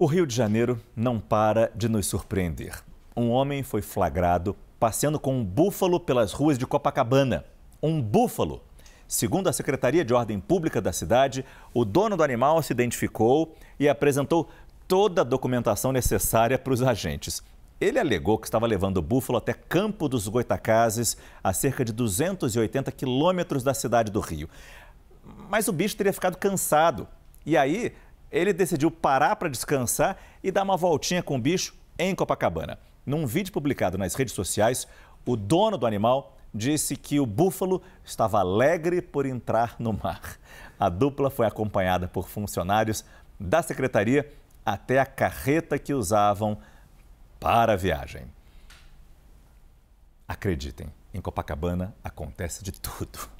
O Rio de Janeiro não para de nos surpreender. Um homem foi flagrado passeando com um búfalo pelas ruas de Copacabana. Um búfalo! Segundo a Secretaria de Ordem Pública da cidade, o dono do animal se identificou e apresentou toda a documentação necessária para os agentes. Ele alegou que estava levando o búfalo até Campo dos Goitacazes, a cerca de 280 quilômetros da cidade do Rio. Mas o bicho teria ficado cansado. E aí ele decidiu parar para descansar e dar uma voltinha com o bicho em Copacabana. Num vídeo publicado nas redes sociais, o dono do animal disse que o búfalo estava alegre por entrar no mar. A dupla foi acompanhada por funcionários da secretaria até a carreta que usavam para a viagem. Acreditem, em Copacabana acontece de tudo.